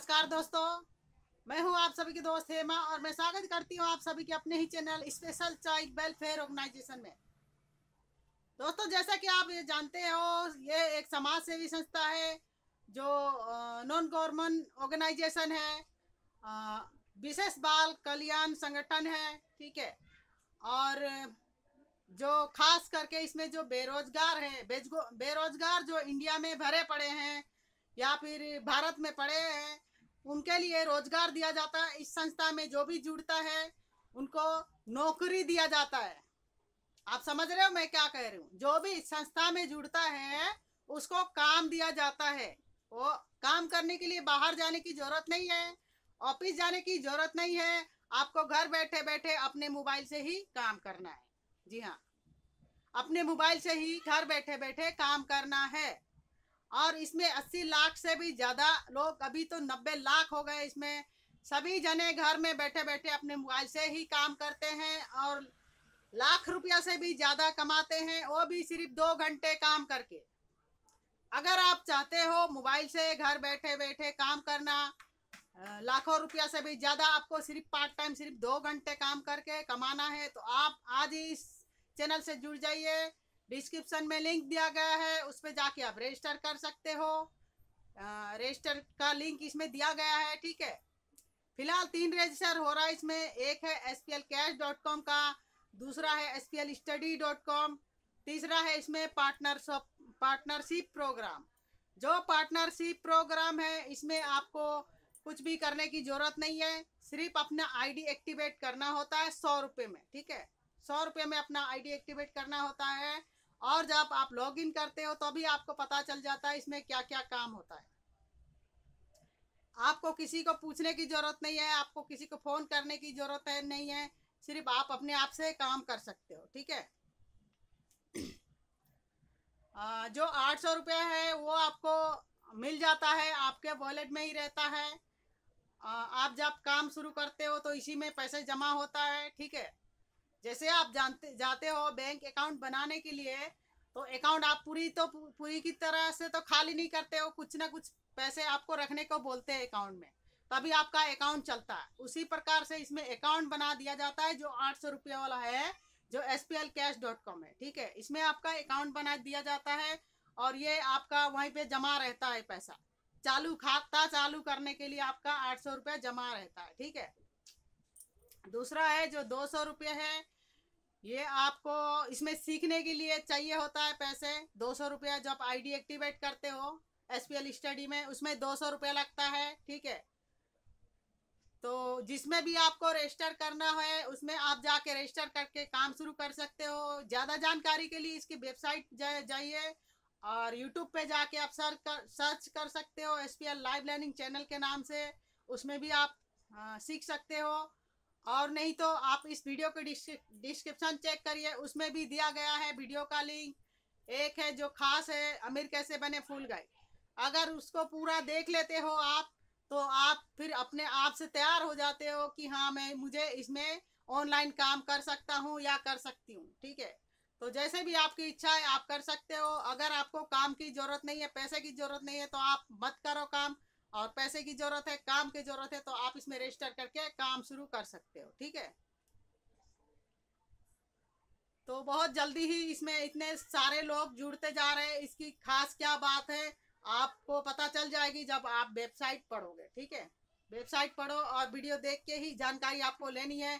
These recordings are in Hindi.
नमस्कार दोस्तों मैं हूं आप सभी की दोस्त हेमा और मैं स्वागत करती हूं आप सभी के अपने ही channel special child welfare organisation में दोस्तों जैसा कि आप ये जानते हो ये एक समाज सेवी संस्था है जो नॉन गवर्नमेंट ऑर्गेनाइजेशन है विशेष बाल कल्याण संगठन है ठीक है और जो खास करके इसमें जो बेरोजगार है बेरोजगार जो इंडिया में भरे पड़े हैं या फिर भारत में पड़े हैं उनके लिए रोजगार दिया जाता है इस संस्था में जो भी जुड़ता है उनको नौकरी दिया जाता है आप समझ रहे हो मैं क्या कह रही हूँ जो भी इस संस्था में जुड़ता है उसको काम दिया जाता है वो काम करने के लिए बाहर जाने की जरूरत नहीं है ऑफिस जाने की जरूरत नहीं है आपको घर बैठे बैठे अपने मोबाइल से ही काम करना है जी हाँ अपने मोबाइल से ही घर बैठे बैठे काम करना है और इसमें 80 लाख से भी ज़्यादा लोग अभी तो 90 लाख हो गए इसमें सभी जने घर में बैठे बैठे अपने मोबाइल से ही काम करते हैं और लाख रुपया से भी ज़्यादा कमाते हैं वो भी सिर्फ दो घंटे काम करके अगर आप चाहते हो मोबाइल से घर बैठे बैठे काम करना लाखों रुपया से भी ज़्यादा आपको सिर्फ पार्ट टाइम सिर्फ दो घंटे काम करके कमाना है तो आप आज ही इस चैनल से जुड़ जाइए डिस्क्रिप्शन में लिंक दिया गया है उस पर जाके आप रजिस्टर कर सकते हो रजिस्टर का लिंक इसमें दिया गया है ठीक है फिलहाल तीन रजिस्टर हो रहा है इसमें एक है S P L cash dot com का दूसरा है S P L study dot com तीसरा है इसमें पार्टनरशिप पार्टनरशिप प्रोग्राम जो पार्टनरशिप प्रोग्राम है इसमें आपको कुछ भी करने की ज़रूरत नहीं है सिर्फ अपना आईडी एक्टिवेट करना होता है सौ रुपये में ठीक है सौ रुपये में अपना आईडी एक्टिवेट करना होता है और जब आप लॉग इन करते हो तो भी आपको पता चल जाता है इसमें क्या क्या काम होता है आपको किसी को पूछने की ज़रूरत नहीं है आपको किसी को फ़ोन करने की ज़रूरत है नहीं है सिर्फ आप अपने आप से काम कर सकते हो ठीक है जो आठ सौ रुपया है वो आपको मिल जाता है आपके वॉलेट में ही रहता है आप जब काम शुरू करते हो तो इसी में पैसे जमा होता है ठीक है जैसे आप जानते जाते हो बैंक अकाउंट बनाने के लिए तो अकाउंट आप पूरी तो पूरी की तरह से तो खाली नहीं करते हो कुछ ना कुछ पैसे आपको रखने को बोलते हैं अकाउंट में तभी आपका अकाउंट चलता है उसी प्रकार से इसमें अकाउंट बना दिया जाता है जो आठ सौ रुपये वाला है जो S P L cash dot com है ठीक है इसमें आपका अकाउंट बना दिया जाता है और ये आपका वहीं पे जमा रहता है पैसा चालू खाता चालू करने के लिए आपका आठ सौ रुपया जमा रहता है ठीक है दूसरा है जो दो सौ रुपये है ये आपको इसमें सीखने के लिए चाहिए होता है पैसे दो सौ रुपया जब आईडी एक्टिवेट करते हो एस पी एल स्टडी में उसमें दो सौ रुपया लगता है ठीक है तो जिसमें भी आपको रजिस्टर करना है उसमें आप जाके रजिस्टर करके काम शुरू कर सकते हो ज़्यादा जानकारी के लिए इसकी वेबसाइट जाइए और यूट्यूब पे जाके आप सर्च कर सर्च कर सकते हो S P L live learning channel के नाम से उसमें भी आप आ, सीख सकते हो और नहीं तो आप इस वीडियो के डिस्क्रिप्शन चेक करिए उसमें भी दिया गया है वीडियो का लिंक एक है जो खास है अमीर कैसे बने फूल गए अगर उसको पूरा देख लेते हो आप तो आप फिर अपने आप से तैयार हो जाते हो कि हाँ मैं मुझे इसमें ऑनलाइन काम कर सकता हूँ या कर सकती हूँ ठीक है तो जैसे भी आपकी इच्छा है आप कर सकते हो अगर आपको काम की ज़रूरत नहीं है पैसे की ज़रूरत नहीं है तो आप मत करो काम और पैसे की ज़रूरत है काम की ज़रूरत है तो आप इसमें रजिस्टर करके काम शुरू कर सकते हो ठीक है तो बहुत जल्दी ही इसमें इतने सारे लोग जुड़ते जा रहे हैं इसकी खास क्या बात है आपको पता चल जाएगी जब आप वेबसाइट पढ़ोगे ठीक है वेबसाइट पढ़ो और वीडियो देख के ही जानकारी आपको लेनी है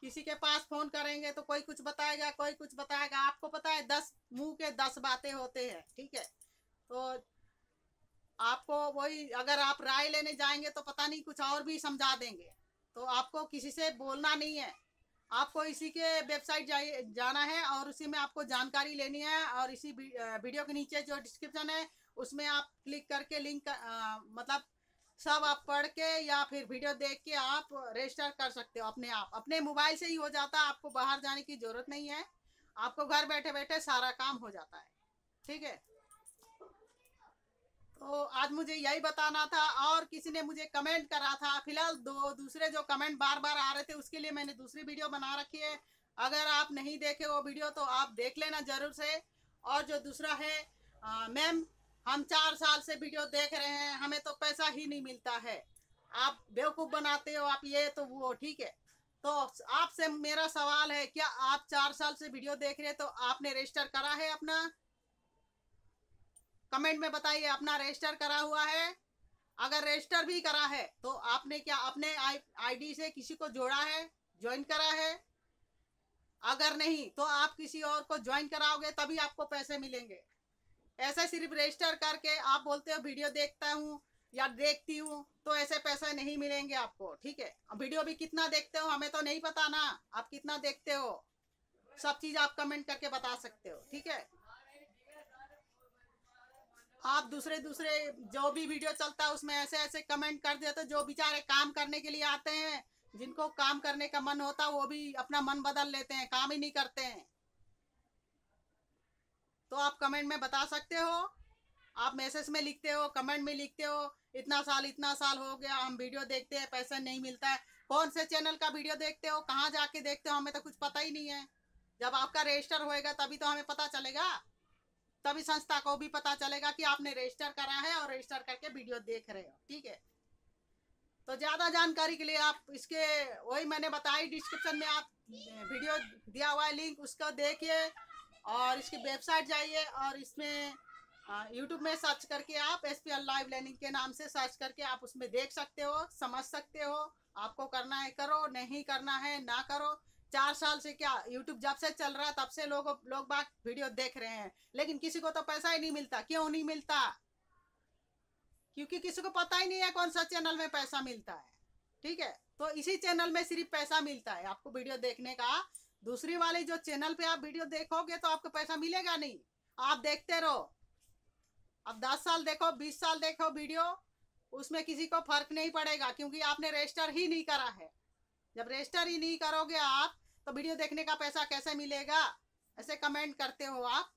किसी के पास फोन करेंगे तो कोई कुछ बताएगा कोई कुछ बताएगा आपको पता है दस मुंह के दस बातें होते हैं ठीक है तो आपको वही अगर आप राय लेने जाएंगे तो पता नहीं कुछ और भी समझा देंगे तो आपको किसी से बोलना नहीं है आपको इसी के वेबसाइट जाना है और उसी में आपको जानकारी लेनी है और इसी वीडियो के नीचे जो डिस्क्रिप्शन है उसमें आप क्लिक करके लिंक कर, आ, मतलब सब आप पढ़ के या फिर वीडियो देख के आप रजिस्टर कर सकते हो अपने आप अपने मोबाइल से ही हो जाता है आपको बाहर जाने की ज़रूरत नहीं है आपको घर बैठे बैठे सारा काम हो जाता है ठीक है तो आज मुझे यही बताना था और किसी ने मुझे कमेंट करा था फिलहाल दो दूसरे जो कमेंट बार बार आ रहे थे उसके लिए मैंने दूसरी वीडियो बना रखी है अगर आप नहीं देखे वो वीडियो तो आप देख लेना जरूर से और जो दूसरा है मैम हम चार साल से वीडियो देख रहे हैं हमें तो पैसा ही नहीं मिलता है आप बेवकूफ़ बनाते हो आप ये तो वो ठीक है तो आपसे मेरा सवाल है क्या आप चार साल से वीडियो देख रहे हैं तो आपने रजिस्टर करा है अपना कमेंट में बताइए अपना रजिस्टर करा हुआ है अगर रजिस्टर भी करा है तो आपने क्या अपने आईडी से किसी को जोड़ा है ज्वाइन करा है अगर नहीं तो आप किसी और को ज्वाइन कराओगे तभी आपको पैसे मिलेंगे ऐसे सिर्फ रजिस्टर करके आप बोलते हो वीडियो देखता हूँ या देखती हूँ तो ऐसे पैसे नहीं मिलेंगे आपको ठीक है वीडियो भी कितना देखते हो हमें तो नहीं पता ना आप कितना देखते हो सब चीज़ आप कमेंट करके बता सकते हो ठीक है आप दूसरे दूसरे जो भी वीडियो चलता है उसमें ऐसे ऐसे कमेंट कर देते तो जो बेचारे काम करने के लिए आते हैं जिनको काम करने का मन होता वो भी अपना मन बदल लेते हैं काम ही नहीं करते हैं तो आप कमेंट में बता सकते हो आप मैसेज में लिखते हो कमेंट में लिखते हो इतना साल इतना साल हो गया हम वीडियो देखते हैं पैसा नहीं मिलता है कौन से चैनल का वीडियो देखते हो कहाँ जाके देखते हो हमें तो कुछ पता ही नहीं है जब आपका रजिस्टर होएगा तभी तो हमें पता चलेगा तभी संस्था को भी पता चलेगा कि आपने रजिस्टर करा है और रजिस्टर करके वीडियो देख रहे हो ठीक है तो ज़्यादा जानकारी के लिए आप इसके वही मैंने बताई डिस्क्रिप्शन में आप वीडियो दिया हुआ है लिंक उसको देखिए और इसकी वेबसाइट जाइए और इसमें यूट्यूब में सर्च करके आप S P L live learning के नाम से सर्च करके आप उसमें देख सकते हो समझ सकते हो आपको करना है करो नहीं करना है ना करो चार साल से क्या यूट्यूब जब से चल रहा है तब से लोग लोग बाग वीडियो देख रहे हैं लेकिन किसी को तो पैसा ही नहीं मिलता क्यों नहीं मिलता क्योंकि किसी को पता ही नहीं है कौन सा चैनल में पैसा मिलता है ठीक है तो इसी चैनल में सिर्फ पैसा मिलता है आपको वीडियो देखने का दूसरी वाली जो चैनल पे आप वीडियो देखोगे तो आपको पैसा मिलेगा नहीं आप देखते रहो अब दस साल देखो बीस साल देखो वीडियो उसमें किसी को फर्क नहीं पड़ेगा क्योंकि आपने रजिस्टर ही नहीं करा है जब रजिस्टर ही नहीं करोगे आप तो वीडियो देखने का पैसा कैसे मिलेगा ऐसे कमेंट करते हो आप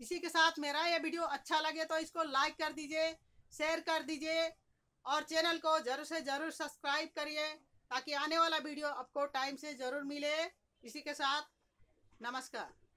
इसी के साथ मेरा यह वीडियो अच्छा लगे तो इसको लाइक कर दीजिए शेयर कर दीजिए और चैनल को ज़रूर से ज़रूर सब्सक्राइब करिए ताकि आने वाला वीडियो आपको टाइम से ज़रूर मिले इसी के साथ नमस्कार